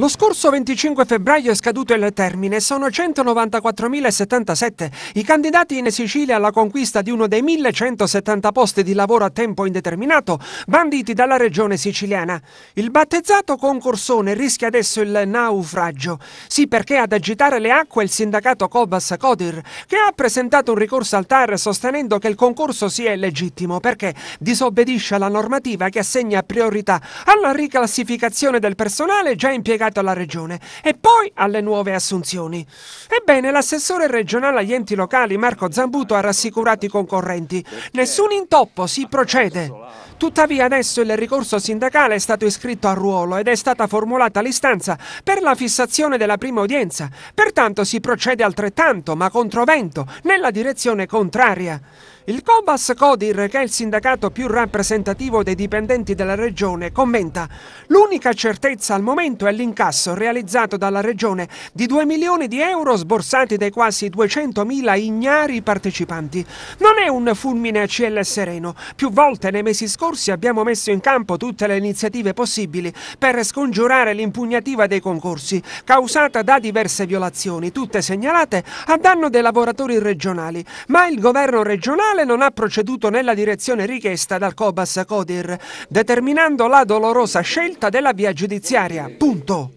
Lo scorso 25 febbraio è scaduto il termine, sono 194.077 i candidati in Sicilia alla conquista di uno dei 1.170 posti di lavoro a tempo indeterminato banditi dalla regione siciliana. Il battezzato concorsone rischia adesso il naufragio. Sì perché ad agitare le acque il sindacato Cobas Codir che ha presentato un ricorso al TAR sostenendo che il concorso sia illegittimo perché disobbedisce alla normativa che assegna priorità alla riclassificazione del personale già impiegato dedicato alla regione e poi alle nuove assunzioni. Ebbene, l'assessore regionale agli enti locali Marco Zambuto ha rassicurato i concorrenti. Nessun intoppo, si procede. Tuttavia adesso il ricorso sindacale è stato iscritto a ruolo ed è stata formulata l'istanza per la fissazione della prima udienza. Pertanto si procede altrettanto, ma contro vento, nella direzione contraria. Il Combas Codir, che è il sindacato più rappresentativo dei dipendenti della regione, commenta «L'unica certezza al momento è l'incasso realizzato dalla regione di 2 milioni di euro sborsati dai quasi 200 mila ignari partecipanti. Non è un fulmine a ciel sereno. Più volte nei mesi scorsi abbiamo messo in campo tutte le iniziative possibili per scongiurare l'impugnativa dei concorsi, causata da diverse violazioni, tutte segnalate a danno dei lavoratori regionali. Ma il governo regionale tribunale non ha proceduto nella direzione richiesta dal Cobas Codir, determinando la dolorosa scelta della via giudiziaria. Punto.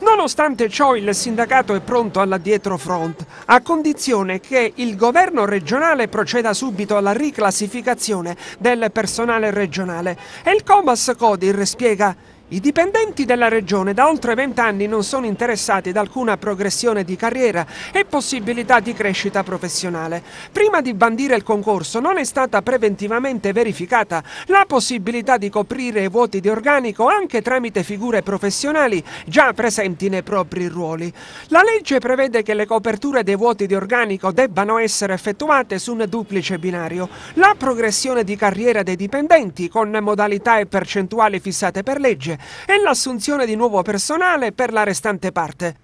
Nonostante ciò il sindacato è pronto alla dietro front, a condizione che il governo regionale proceda subito alla riclassificazione del personale regionale. E il Comas Codir spiega i dipendenti della Regione da oltre 20 anni non sono interessati ad alcuna progressione di carriera e possibilità di crescita professionale. Prima di bandire il concorso non è stata preventivamente verificata la possibilità di coprire i vuoti di organico anche tramite figure professionali già presenti nei propri ruoli. La legge prevede che le coperture dei vuoti di organico debbano essere effettuate su un duplice binario. La progressione di carriera dei dipendenti con modalità e percentuali fissate per legge e l'assunzione di nuovo personale per la restante parte.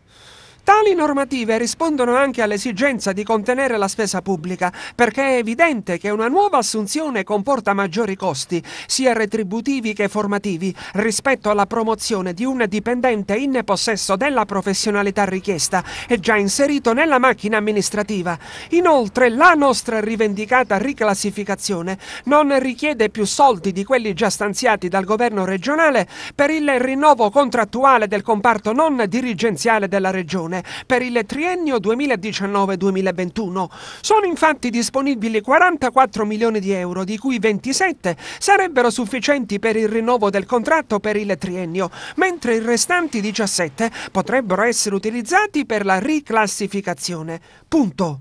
Tali normative rispondono anche all'esigenza di contenere la spesa pubblica, perché è evidente che una nuova assunzione comporta maggiori costi, sia retributivi che formativi, rispetto alla promozione di un dipendente in possesso della professionalità richiesta e già inserito nella macchina amministrativa. Inoltre, la nostra rivendicata riclassificazione non richiede più soldi di quelli già stanziati dal governo regionale per il rinnovo contrattuale del comparto non dirigenziale della regione italiane per il triennio 2019-2021. Sono infatti disponibili 44 milioni di euro, di cui 27 sarebbero sufficienti per il rinnovo del contratto per il triennio, mentre i restanti 17 potrebbero essere utilizzati per la riclassificazione. Punto.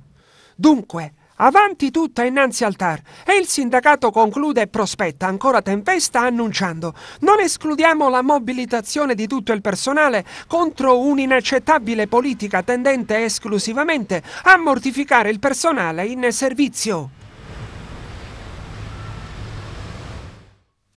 Dunque, Avanti tutta innanzi al TAR e il sindacato conclude e prospetta ancora tempesta annunciando non escludiamo la mobilitazione di tutto il personale contro un'inaccettabile politica tendente esclusivamente a mortificare il personale in servizio.